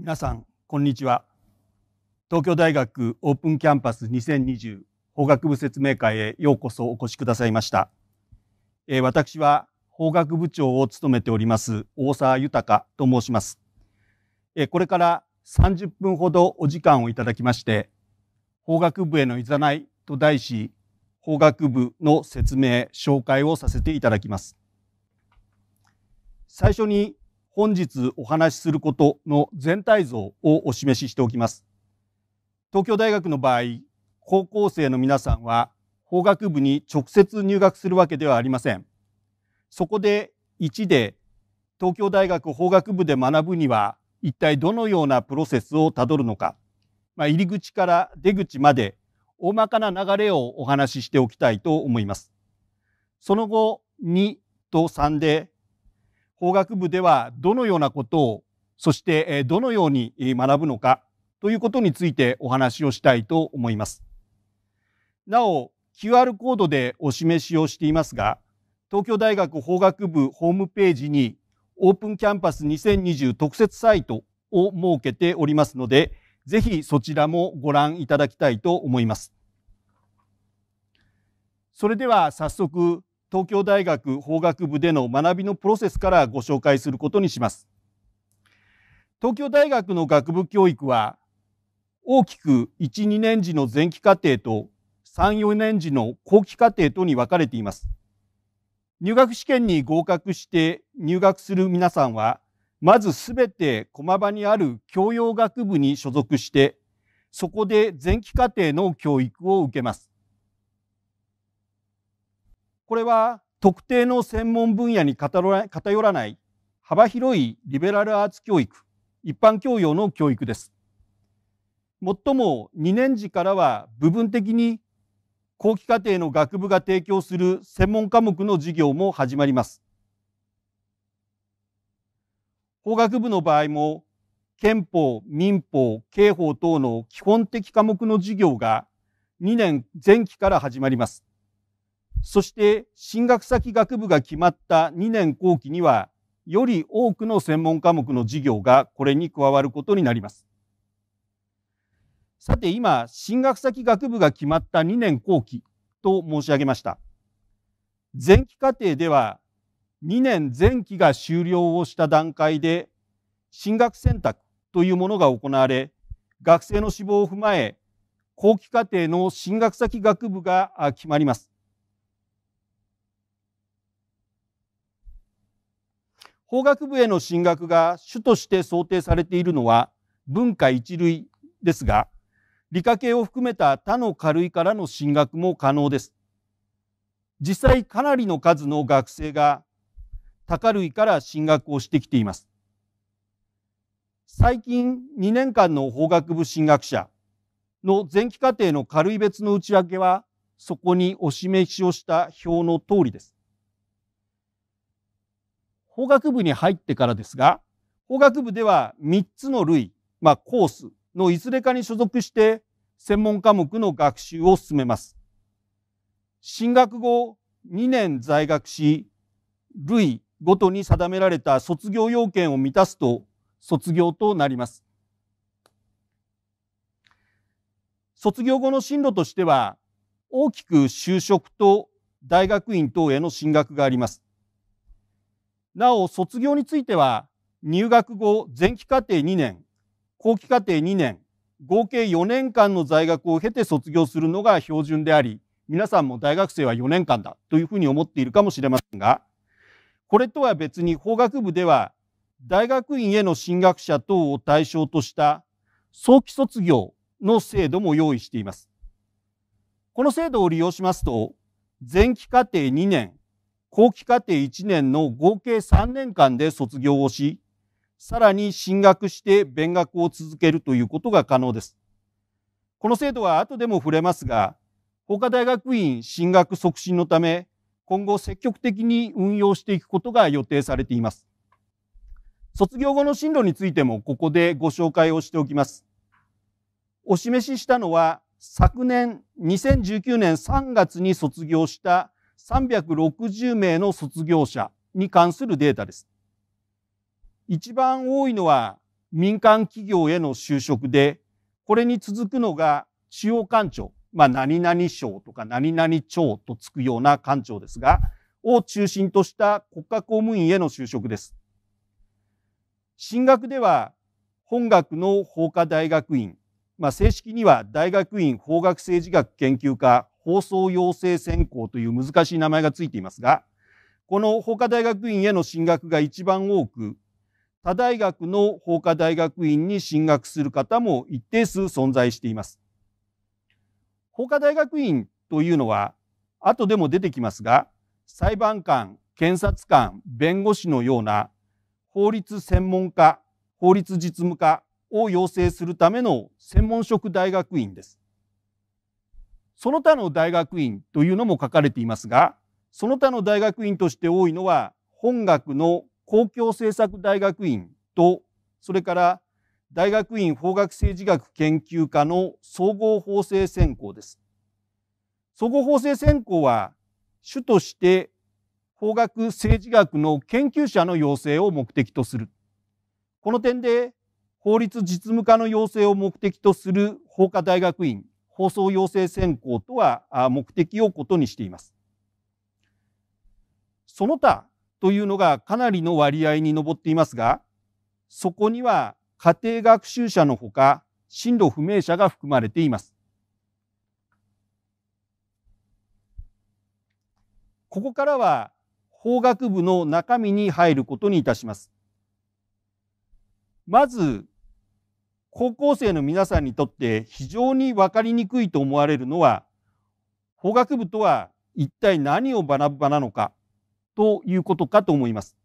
皆さんこんにちは東京大学オープンキャンパス2020法学部説明会へようこそお越しくださいました、え私は法学部長を務めております大沢豊と申します、えこれから30分ほどお時間をいただきまして法学部へのいざないと題し法学部の説明紹介をさせていただきます最初に本日お話しすることの全体像をお示ししておきます。東京大学の場合、高校生の皆さんは法学部に直接入学するわけではありません。そこで1で東京大学法学部で学ぶには一体どのようなプロセスをたどるのか、まあ、入り口から出口まで大まかな流れをお話ししておきたいと思います。その後2と3で法学部ではどのようなことをそしてどのように学ぶのかということについてお話をしたいと思います。なお QR コードでお示しをしていますが東京大学法学部ホームページにオープンキャンパス2020特設サイトを設けておりますのでぜひそちらもご覧いただきたいと思います。それでは早速東京大学法学部での学びのプロセスからご紹介することにします。東京大学の学部教育は大きく1、2年次の前期課程と3、4年次の後期課程とに分かれています。入学試験に合格して入学する皆さんは、まずすべて駒場にある教養学部に所属して、そこで前期課程の教育を受けます。これは特定の専門分野に偏らない幅広いリベラルアーツ教育一般教養の教育ですもっとも2年次からは部分的に後期課程の学部が提供する専門科目の授業も始まります法学部の場合も憲法民法刑法等の基本的科目の授業が2年前期から始まりますそして進学先学部が決まった2年後期にはより多くの専門科目の授業がこれに加わることになります。さて今進学先学部が決まった2年後期と申し上げました。前期課程では2年前期が終了をした段階で進学選択というものが行われ学生の志望を踏まえ後期課程の進学先学部が決まります。法学部への進学が主として想定されているのは文化一類ですが、理科系を含めた他の軽いからの進学も可能です。実際かなりの数の学生が他類から進学をしてきています。最近2年間の法学部進学者の前期課程の軽い別の内訳はそこにお示しをした表の通りです。法学部に入ってからですが法学部では3つの類、まあ、コースのいずれかに所属して専門科目の学習を進めます。進学後2年在学し類ごとに定められた卒業要件を満たすと卒業となります。卒業後の進路としては大きく就職と大学院等への進学があります。なお卒業については入学後前期課程2年後期課程2年合計4年間の在学を経て卒業するのが標準であり皆さんも大学生は4年間だというふうに思っているかもしれませんがこれとは別に法学部では大学院への進学者等を対象とした早期卒業の制度も用意しています。この制度を利用しますと前期課程2年後期課程1年の合計3年間で卒業をし、さらに進学して勉学を続けるということが可能です。この制度は後でも触れますが、法科大学院進学促進のため、今後積極的に運用していくことが予定されています。卒業後の進路についてもここでご紹介をしておきます。お示ししたのは昨年2019年3月に卒業した360名の卒業者に関するデータです。一番多いのは民間企業への就職で、これに続くのが中央官庁、まあ、何々省とか何々庁とつくような官庁ですが、を中心とした国家公務員への就職です。進学では本学の法科大学院、まあ、正式には大学院法学政治学研究科放送養成専攻という難しい名前がついていますがこの法科大学院への進学が一番多く他大学の法科大学院に進学する方も一定数存在しています。法科大学院というのは後でも出てきますが裁判官検察官弁護士のような法律専門家法律実務家を養成するための専門職大学院です。その他の大学院というのも書かれていますがその他の大学院として多いのは本学の公共政策大学院とそれから大学院法学政治学研究科の総合法制専攻です。総合法制専攻は主として法学政治学の研究者の養成を目的とする。この点で法律実務家の養成を目的とする法科大学院放送要請選考とは目的を異にしています。その他というのがかなりの割合に上っていますが、そこには家庭学習者のほか、進路不明者が含まれています。ここからは法学部の中身に入ることにいたします。まず高校生の皆さんにとって非常に分かりにくいと思われるのは法学部とは一体何を学ぶ場なのかということかと思います。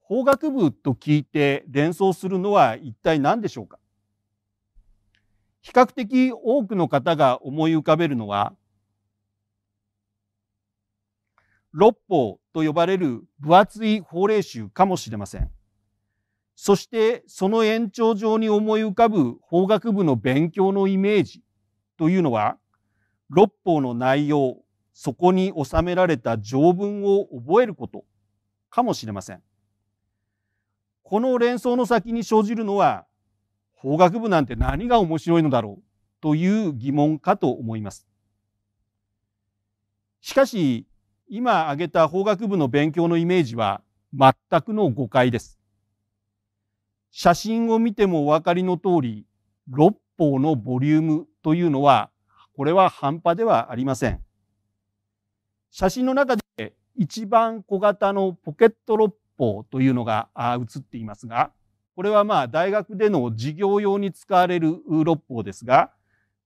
法学部と聞いて連想するのは一体何でしょうか比較的多くの方が思い浮かべるのは六法と呼ばれる分厚い法令集かもしれません。そしてその延長上に思い浮かぶ法学部の勉強のイメージというのは六法の内容そこに収められた条文を覚えることかもしれません。この連想の先に生じるのは法学部なんて何が面白いのだろうという疑問かと思います。しかし今挙げた法学部の勉強のイメージは全くの誤解です。写真を見てもお分かりの通り六方のボリュームというのはこれは半端ではありません。写真の中で一番小型のポケット六方というのが写っていますがこれはまあ大学での授業用に使われる六方ですが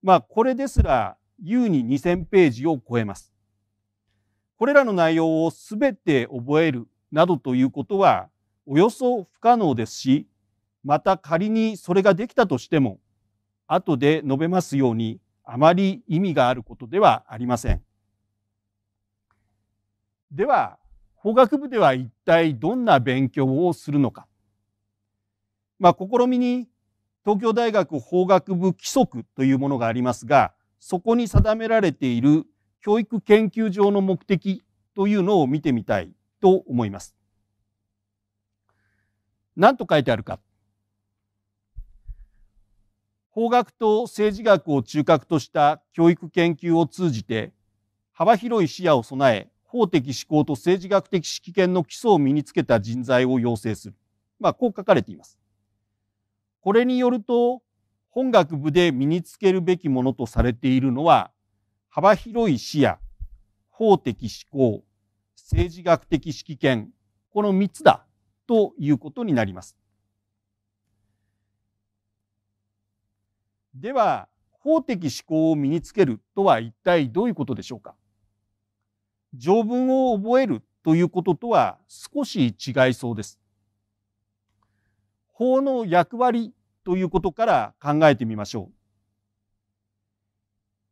まあこれですら優に2000ページを超えます。これらの内容を全て覚えるなどということはおよそ不可能ですしまた仮にそれができたとしても後で述べますようにあまり意味があることではありません。では法学部では一体どんな勉強をするのか、まあ、試みに東京大学法学部規則というものがありますがそこに定められている教育研究上の目的というのを見てみたいと思います。何と書いてあるか法学と政治学を中核とした教育研究を通じて幅広い視野を備え法的思考と政治学的識見の基礎を身につけた人材を養成する、まあ、こう書かれています。これによると本学部で身につけるべきものとされているのは幅広い視野法的思考政治学的識見この3つだということになります。では法的思考を身につけるとは一体どういうことでしょうか条文を覚えるということとは少し違いそうです。法の役割ということから考えてみましょう。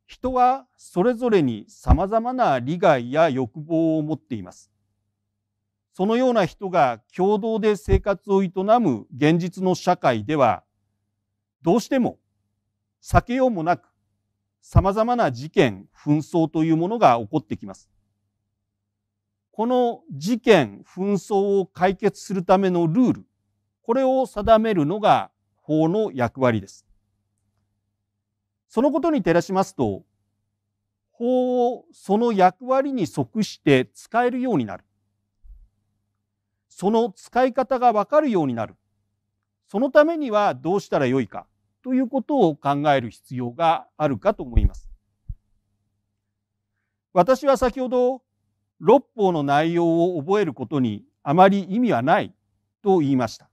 人はそれぞれに様々な利害や欲望を持っています。そのような人が共同で生活を営む現実の社会では、どうしても避けようもなく、様々な事件、紛争というものが起こってきます。この事件、紛争を解決するためのルール、これを定めるのが法の役割です。そのことに照らしますと、法をその役割に即して使えるようになる。その使い方がわかるようになる。そのためにはどうしたらよいか。ということを考える必要があるかと思います。私は先ほど六法の内容を覚えることにあまり意味はないと言いました。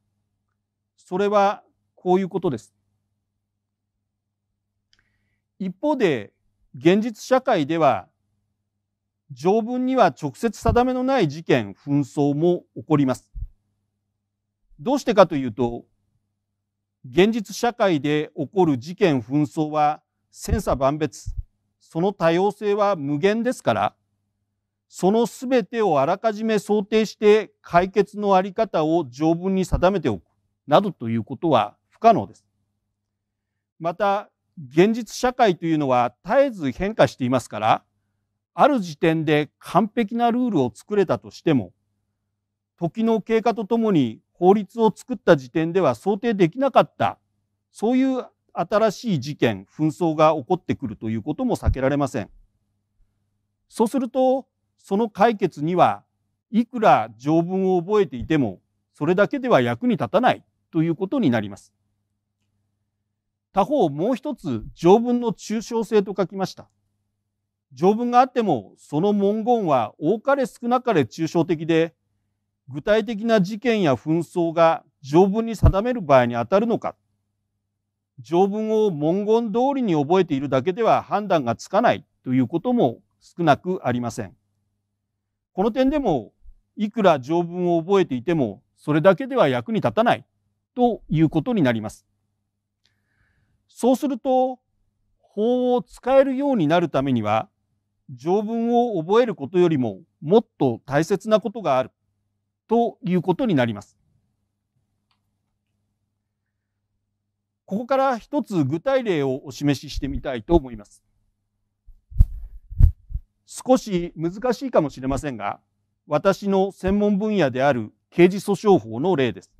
それはこういうことです。一方で現実社会では条文には直接定めのない事件紛争も起こります。どうしてかというと現実社会で起こる事件紛争は千差万別その多様性は無限ですからその全てをあらかじめ想定して解決の在り方を条文に定めておくなどということは不可能です。また現実社会というのは絶えず変化していますからある時点で完璧なルールを作れたとしても時の経過とともに法律を作った時点では想定できなかったそういう新しい事件紛争が起こってくるということも避けられませんそうするとその解決にはいくら条文を覚えていてもそれだけでは役に立たないということになります他方もう一つ条文の抽象性と書きました条文があってもその文言は多かれ少なかれ抽象的で具体的な事件や紛争が条文に定める場合にあたるのか条文を文言通りに覚えているだけでは判断がつかないということも少なくありません。この点でもいくら条文を覚えていてもそれだけでは役に立たないということになります。そうすると法を使えるようになるためには条文を覚えることよりももっと大切なことがあるということになります。ここから一つ具体例をお示ししてみたいと思います。少し難しいかもしれませんが、私の専門分野である刑事訴訟法の例です。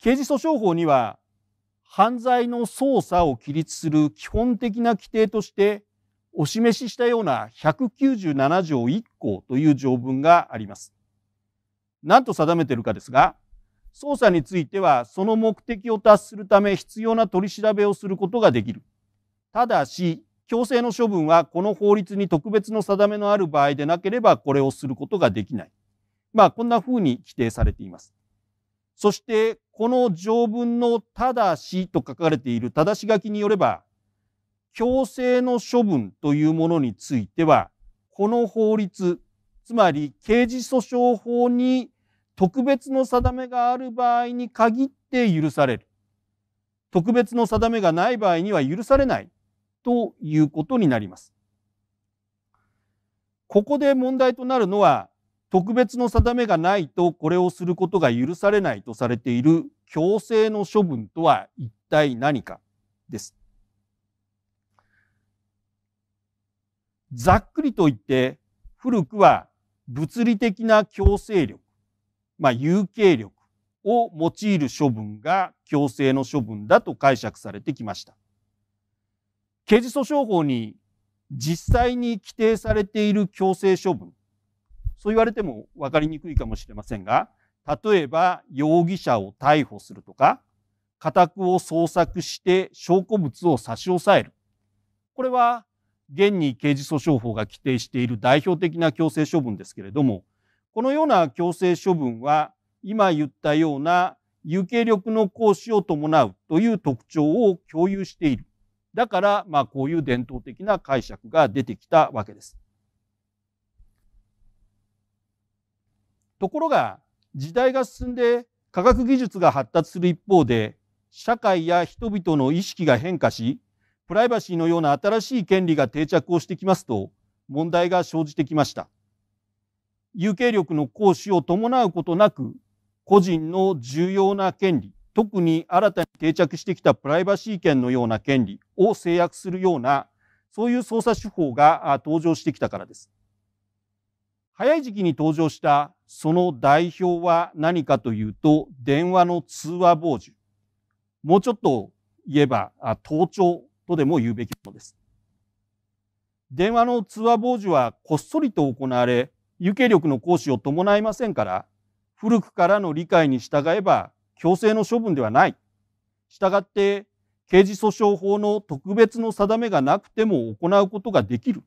刑事訴訟法には犯罪の捜査を規律する基本的な規定としてお示ししたような197条1項という条文があります。何と定めているかですが、捜査についてはその目的を達するため必要な取り調べをすることができる。ただし、強制の処分はこの法律に特別の定めのある場合でなければこれをすることができない。まあ、こんな風に規定されています。そして、この条文のただしと書かれているただし書きによれば、強制の処分というものについてはこの法律つまり刑事訴訟法に特別の定めがある場合に限って許される特別の定めがない場合には許されないということになります。ここで問題となるのは特別の定めがないとこれをすることが許されないとされている強制の処分とは一体何かです。ざっくりと言って古くは物理的な強制力、まあ、有形力を用いる処分が強制の処分だと解釈されてきました。刑事訴訟法に実際に規定されている強制処分そう言われても分かりにくいかもしれませんが例えば容疑者を逮捕するとか家宅を捜索して証拠物を差し押さえるこれは現に刑事訴訟法が規定している代表的な強制処分ですけれどもこのような強制処分は今言ったような有形力の行使を伴うという特徴を共有しているだからまあこういう伝統的な解釈が出てきたわけです。ところが時代が進んで科学技術が発達する一方で社会や人々の意識が変化しプライバシーのような新しい権利が定着をしてきますと問題が生じてきました。有形力の行使を伴うことなく個人の重要な権利特に新たに定着してきたプライバシー権のような権利を制約するようなそういう捜査手法が登場してきたからです。早い時期に登場したその代表は何かというと電話の通話傍受もうちょっと言えば盗聴とでも言うべきものです。電話の通話傍受はこっそりと行われ、有形力の行使を伴いませんから、古くからの理解に従えば強制の処分ではない。したがって刑事訴訟法の特別の定めがなくても行うことができる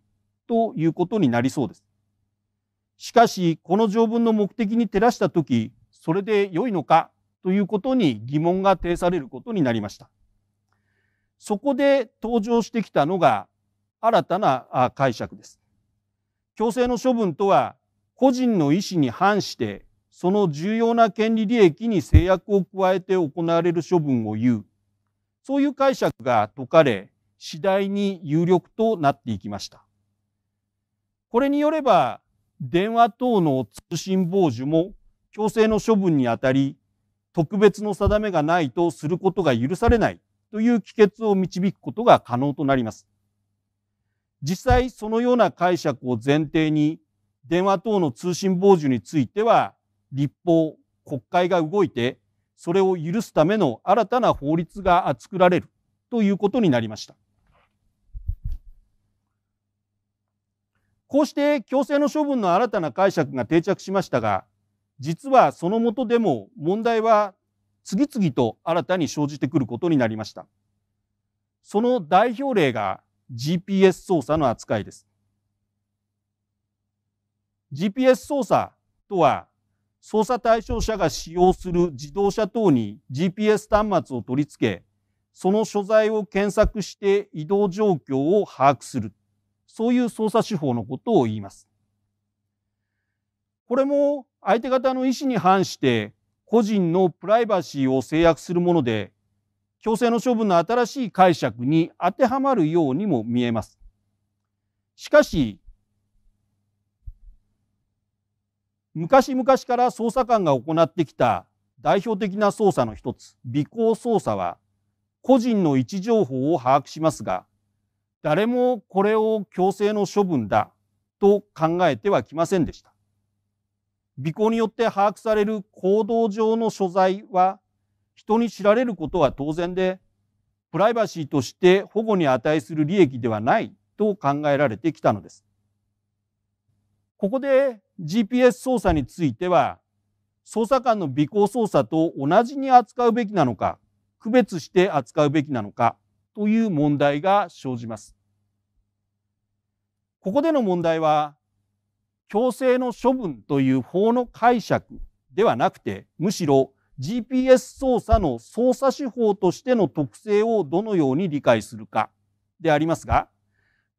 ということになりそうです。しかし、この条文の目的に照らしたとき、それで良いのかということに疑問が呈されることになりました。そこで登場してきたのが新たな解釈です。強制の処分とは個人の意思に反してその重要な権利利益に制約を加えて行われる処分を言うそういう解釈が解かれ次第に有力となっていきました。これによれば電話等の通信傍受も強制の処分にあたり特別の定めがないとすることが許されないという帰結を導くことが可能となります。実際そのような解釈を前提に電話等の通信傍受については立法国会が動いてそれを許すための新たな法律が作られるということになりました。こうして強制の処分の新たな解釈が定着しましたが実はそのもとでも問題は次々と新たに生じてくることになりました。その代表例が GPS 操作の扱いです。GPS 操作とは操作対象者が使用する自動車等に GPS 端末を取り付けその所在を検索して移動状況を把握するそういう操作手法のことを言います。これも相手方の意思に反して個人のプライバシーを制約するもので強制の処分の新しい解釈に当てはまるようにも見えます。しかし昔々から捜査官が行ってきた代表的な捜査の一つ尾行捜査は個人の位置情報を把握しますが誰もこれを強制の処分だと考えてはきませんでした。尾行によって把握される行動上の所在は人に知られることは当然でプライバシーとして保護に値する利益ではないと考えられてきたのです。ここで GPS 操作については捜査官の尾行操作と同じに扱うべきなのか区別して扱うべきなのかという問題が生じます。ここでの問題は強制の処分という法の解釈ではなくて、むしろ GPS 操作の操作手法としての特性をどのように理解するかでありますが、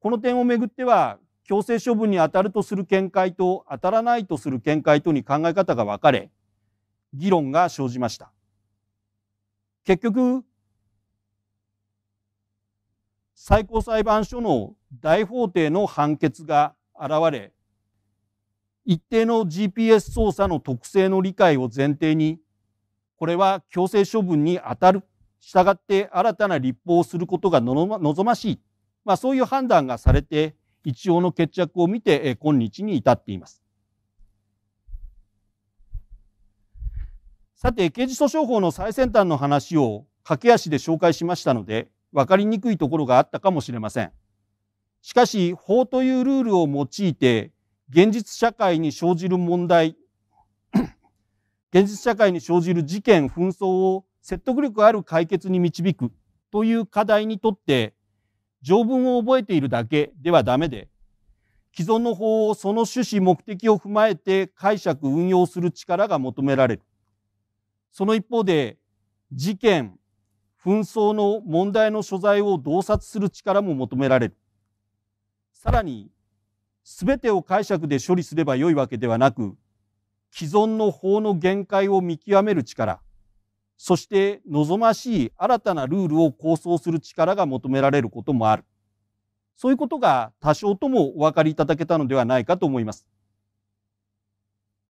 この点をめぐっては、強制処分に当たるとする見解と当たらないとする見解とに考え方が分かれ、議論が生じました。結局、最高裁判所の大法廷の判決が現れ、一定の GPS 操作の特性の理解を前提にこれは強制処分に当たるしたがって新たな立法をすることが望ましい、まあ、そういう判断がされて一応の決着を見て今日に至っています。さて刑事訴訟法の最先端の話を駆け足で紹介しましたので分かりにくいところがあったかもしれません。しかし法というルールを用いて現実社会に生じる問題 現実社会に生じる事件紛争を説得力ある解決に導くという課題にとって条文を覚えているだけではダメで既存の法をその趣旨目的を踏まえて解釈運用する力が求められるその一方で事件紛争の問題の所在を洞察する力も求められるさらに全てを解釈で処理すればよいわけではなく既存の法の限界を見極める力そして望ましい新たなルールを構想する力が求められることもあるそういうことが多少ともお分かりいただけたのではないかと思います。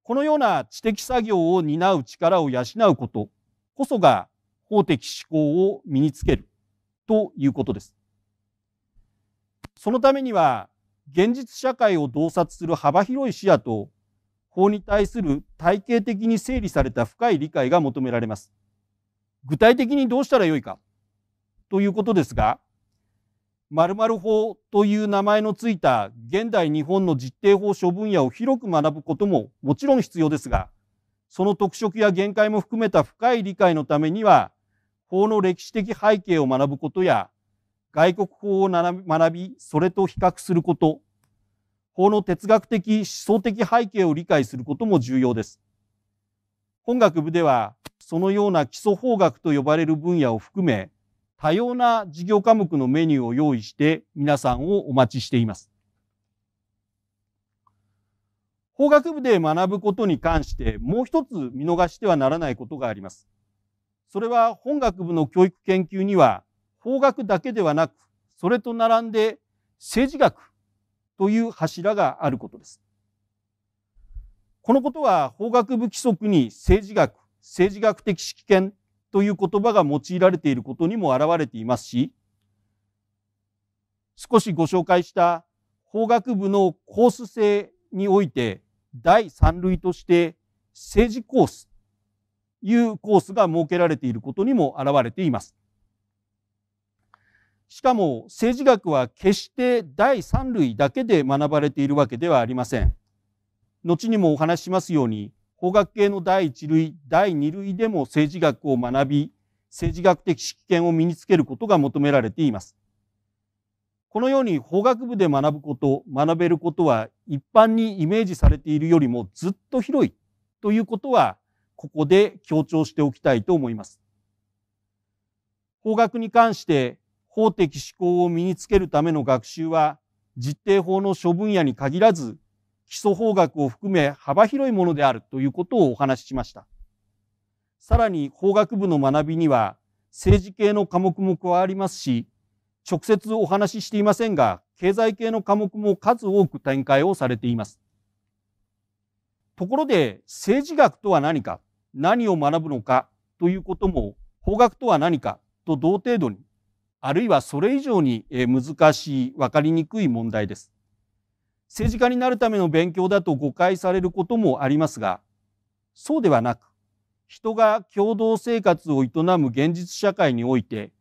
このような知的作業を担う力を養うことこそが法的思考を身につけるということです。そのためには現実社会を洞察する幅広い視野と法に対する体系的に整理された深い理解が求められます。具体的にどうしたらよいかということですが、〇〇法という名前のついた現代日本の実定法諸分野を広く学ぶことももちろん必要ですが、その特色や限界も含めた深い理解のためには、法の歴史的背景を学ぶことや、外国法を学びそれと比較すること法の哲学的思想的背景を理解することも重要です本学部ではそのような基礎法学と呼ばれる分野を含め多様な事業科目のメニューを用意して皆さんをお待ちしています法学部で学ぶことに関してもう一つ見逃してはならないことがありますそれは本学部の教育研究には法学だけではなくそれと並んで政治学という柱があることです。このことは法学部規則に政治学政治学的識見という言葉が用いられていることにも表れていますし少しご紹介した法学部のコース制において第3類として政治コースというコースが設けられていることにも表れています。しかも政治学は決して第三類だけで学ばれているわけではありません。後にもお話ししますように法学系の第一類第二類でも政治学を学び政治学的識見を身につけることが求められています。このように法学部で学ぶこと学べることは一般にイメージされているよりもずっと広いということはここで強調しておきたいと思います。法学に関して法的思考を身につけるための学習は実定法の諸分野に限らず基礎法学を含め幅広いものであるということをお話ししました。さらに法学部の学びには政治系の科目も加わりますし、直接お話ししていませんが、経済系の科目も数多く展開をされています。ところで、政治学とは何か、何を学ぶのかということも、法学とは何かと同程度にあるいはそれ以上に難しいわかりにくい問題です政治家になるための勉強だと誤解されることもありますがそうではなく人が共同生活を営む現実社会において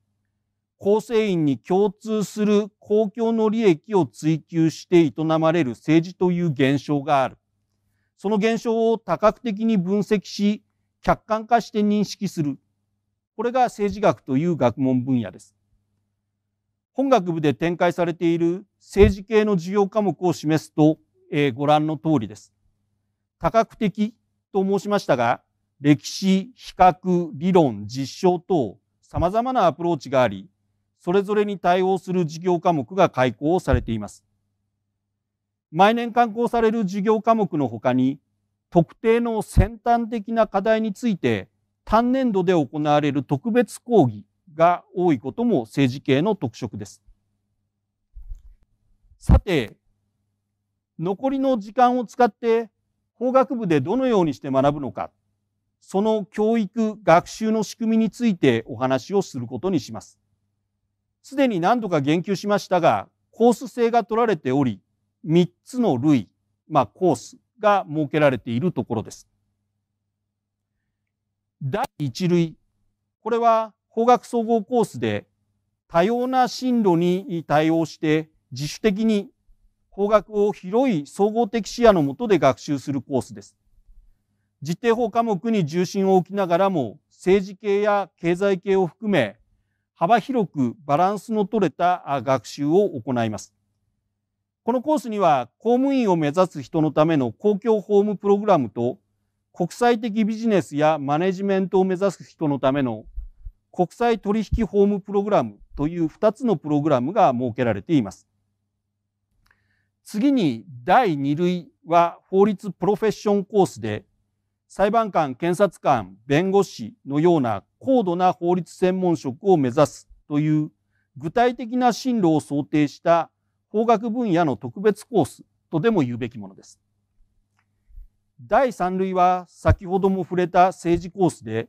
構成員に共通する公共の利益を追求して営まれる政治という現象があるその現象を多角的に分析し客観化して認識するこれが政治学という学問分野です本学部で展開されている政治系の授業科目を示すと、えー、ご覧の通りです。多角的と申しましたが、歴史、比較、理論、実証等、様々なアプローチがあり、それぞれに対応する事業科目が開講をされています。毎年刊行される事業科目のほかに、特定の先端的な課題について、単年度で行われる特別講義が多いことも政治系の特色です。さて、残りの時間を使って法学部でどのようにして学ぶのか、その教育・学習の仕組みについてお話をすることにします。すでに何度か言及しましたが、コース制が取られており、3つの類、まあ、コースが設けられているところです。第1類、これは工学総合コースで多様な進路に対応して自主的に工学を広い総合的視野の下で学習するコースです。実定法科目に重心を置きながらも政治系や経済系を含め幅広くバランスの取れた学習を行います。このコースには公務員を目指す人のための公共法務プログラムと国際的ビジネスやマネジメントを目指す人のための国際取引法務プログラムという2つのプログラムが設けられています。次に第2類は法律プロフェッションコースで裁判官、検察官、弁護士のような高度な法律専門職を目指すという具体的な進路を想定した法学分野の特別コースとでも言うべきものです。第3類は先ほども触れた政治コースで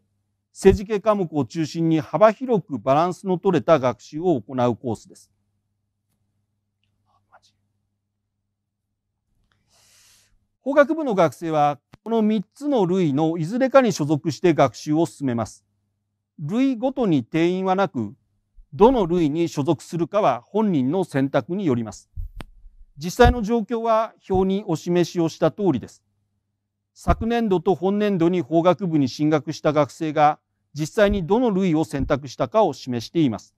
政治系科目を中心に幅広くバランスの取れた学習を行うコースです。法学部の学生はこの3つの類のいずれかに所属して学習を進めます。類ごとに定員はなく、どの類に所属するかは本人の選択によります。実際の状況は表にお示しをした通りです。昨年度と本年度に法学部に進学した学生が実際にどの類を選択したかを示しています。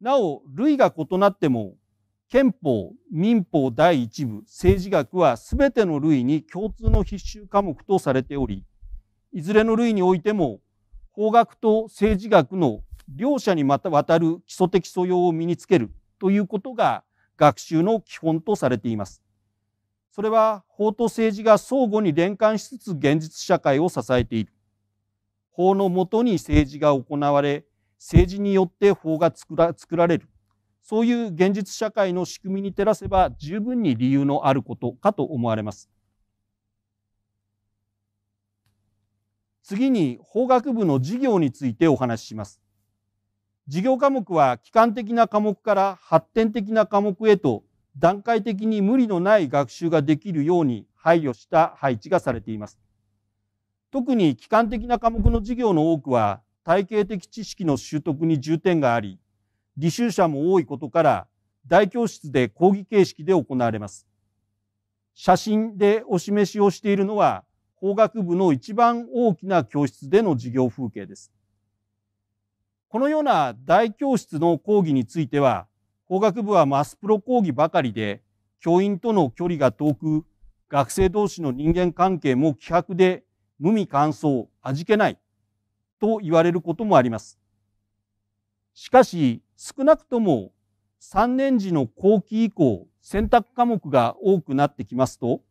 なお、類が異なっても、憲法、民法第一部、政治学は全ての類に共通の必修科目とされており、いずれの類においても、法学と政治学の両者にまたわたる基礎的素養を身につけるということが学習の基本とされています。それは法と政治が相互に連関しつつ現実社会を支えている。法のもとに政治が行われ政治によって法が作ら作られるそういう現実社会の仕組みに照らせば十分に理由のあることかと思われます。次に法学部の授業についてお話しします。授業科目は基幹的な科目から発展的な科目へと段階的に無理のない学習ができるように配慮した配置がされています。特に基幹的な科目の授業の多くは体系的知識の習得に重点があり履修者も多いことから大教室で講義形式で行われます写真でお示しをしているのは法学部の一番大きな教室での授業風景ですこのような大教室の講義については法学部はマスプロ講義ばかりで教員との距離が遠く学生同士の人間関係も希薄で無味乾燥、味気ない、と言われることもあります。しかし、少なくとも3年時の後期以降、選択科目が多くなってきますと、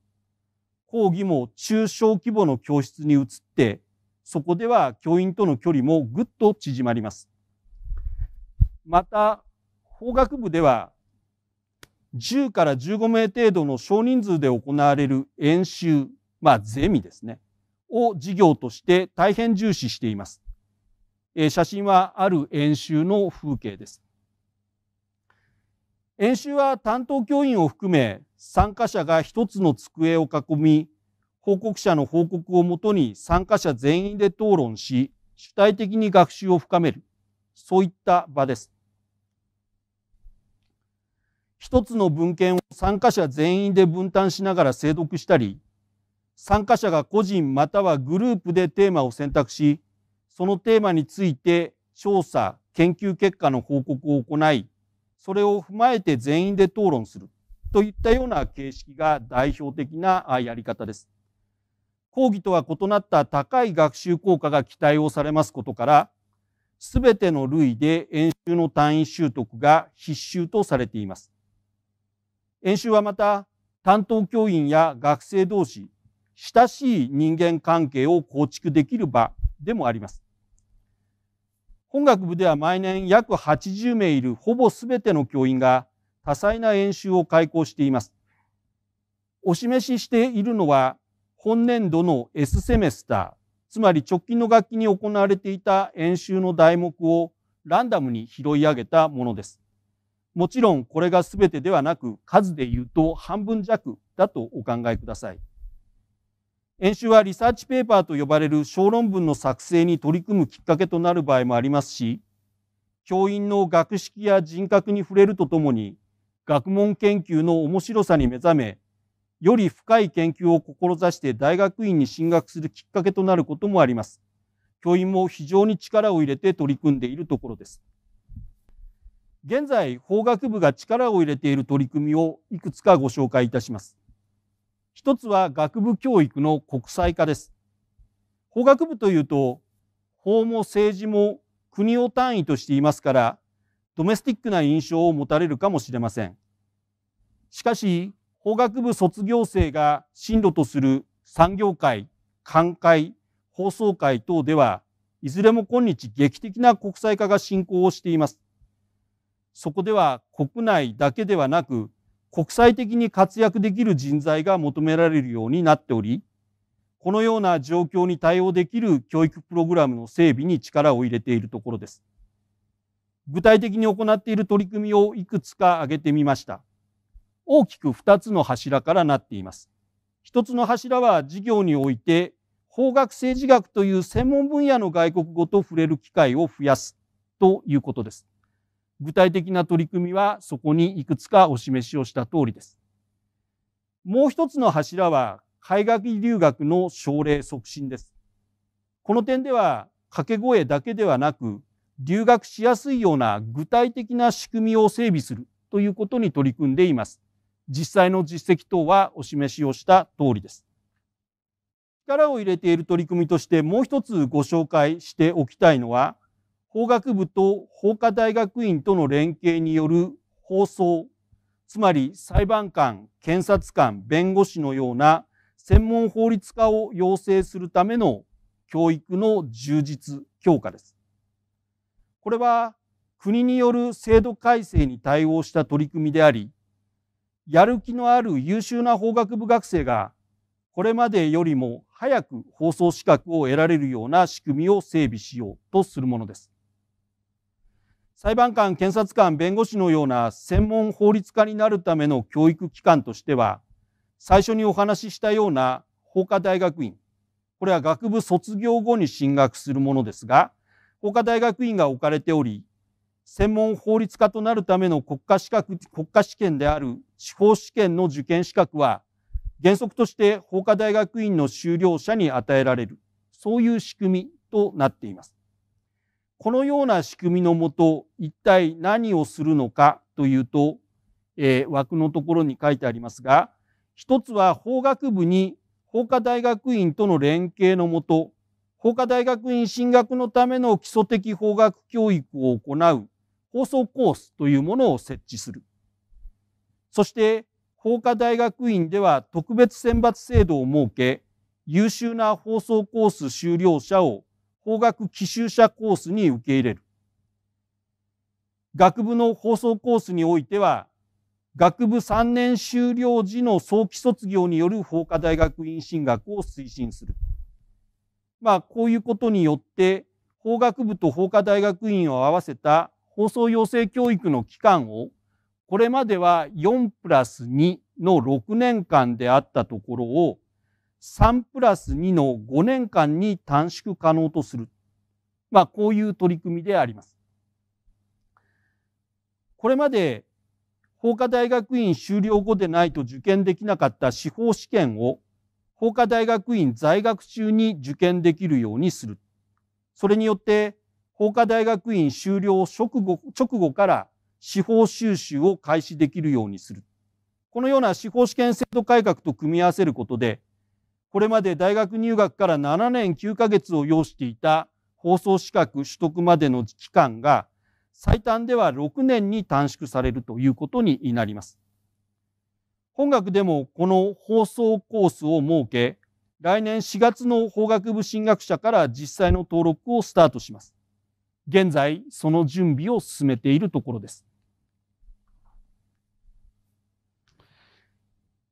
講義も中小規模の教室に移って、そこでは教員との距離もぐっと縮まります。また、法学部では、10から15名程度の少人数で行われる演習、まあゼミですね。を事業として大変重視しています。え写真はある演習の風景です。演習は担当教員を含め参加者が一つの机を囲み報告者の報告をもとに参加者全員で討論し主体的に学習を深めるそういった場です。一つの文献を参加者全員で分担しながら精読したり参加者が個人またはグループでテーマを選択しそのテーマについて調査研究結果の報告を行いそれを踏まえて全員で討論するといったような形式が代表的なやり方です。講義とは異なった高い学習効果が期待をされますことからすべての類で演習の単位習得が必修とされています。演習はまた担当教員や学生同士親しい人間関係を構築できる場でもあります。本学部では毎年約80名いるほぼ全ての教員が多彩な演習を開講しています。お示ししているのは本年度の S セメスター、つまり直近の学期に行われていた演習の題目をランダムに拾い上げたものです。もちろんこれが全てではなく数で言うと半分弱だとお考えください。演習はリサーチペーパーと呼ばれる小論文の作成に取り組むきっかけとなる場合もありますし、教員の学識や人格に触れるとともに、学問研究の面白さに目覚め、より深い研究を志して大学院に進学するきっかけとなることもあります。教員も非常に力を入れて取り組んでいるところです。現在、法学部が力を入れている取り組みをいくつかご紹介いたします。一つは学部教育の国際化です。法学部というと法も政治も国を単位としていますからドメスティックな印象を持たれるかもしれません。しかし法学部卒業生が進路とする産業界、官会、放送会等ではいずれも今日劇的な国際化が進行をしています。そこでは国内だけではなく国際的に活躍できる人材が求められるようになっておりこのような状況に対応できる教育プログラムの整備に力を入れているところです。具体的に行っている取り組みをいくつか挙げてみました。大きく2つの柱からなっています。1つの柱は事業において法学政治学という専門分野の外国語と触れる機会を増やすということです。具体的な取り組みはそこにいくつかお示しをした通りです。もう一つの柱は海外留学の奨励促進です。この点では掛け声だけではなく留学しやすいような具体的な仕組みを整備するということに取り組んでいます。実際の実績等はお示しをした通りです。力を入れている取り組みとしてもう一つご紹介しておきたいのは法学部と法科大学院との連携による放送つまり裁判官検察官弁護士のような専門法律家を養成するための教育の充実強化です。これは国による制度改正に対応した取り組みでありやる気のある優秀な法学部学生がこれまでよりも早く放送資格を得られるような仕組みを整備しようとするものです。裁判官、検察官、弁護士のような専門法律家になるための教育機関としては、最初にお話ししたような法科大学院、これは学部卒業後に進学するものですが、法科大学院が置かれており、専門法律家となるための国家資格、国家試験である司法試験の受験資格は、原則として法科大学院の修了者に与えられる、そういう仕組みとなっています。このような仕組みのもと一体何をするのかというと、えー、枠のところに書いてありますが一つは法学部に法科大学院との連携のもと法科大学院進学のための基礎的法学教育を行う放送コースというものを設置するそして法科大学院では特別選抜制度を設け優秀な放送コース修了者を法学奇襲者コースに受け入れる。学部の放送コースにおいては、学部3年修了時の早期卒業による法科大学院進学を推進する。まあ、こういうことによって、法学部と法科大学院を合わせた放送養成教育の期間を、これまでは4プラス2の6年間であったところを、3プラス2の5年間に短縮可能とする。まあ、こういう取り組みであります。これまで法科大学院修了後でないと受験できなかった司法試験を法科大学院在学中に受験できるようにする。それによって法科大学院修了直後直後から司法修習を開始できるようにする。このような司法試験制度改革と組み合わせることでこれまで大学入学から7年9ヶ月を要していた放送資格取得までの期間が最短では6年に短縮されるということになります。本学でもこの放送コースを設け、来年4月の法学部進学者から実際の登録をスタートします。現在、その準備を進めているところです。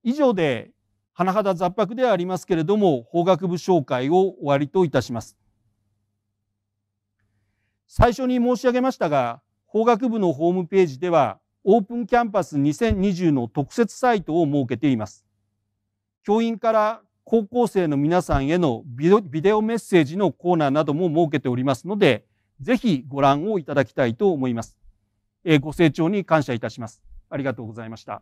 以上で甚だ雑白ではありますけれども法学部紹介を終わりといたします最初に申し上げましたが法学部のホームページではオープンキャンパス2020の特設サイトを設けています教員から高校生の皆さんへのビデオメッセージのコーナーなども設けておりますのでぜひご覧をいただきたいと思いますご清聴に感謝いたしますありがとうございました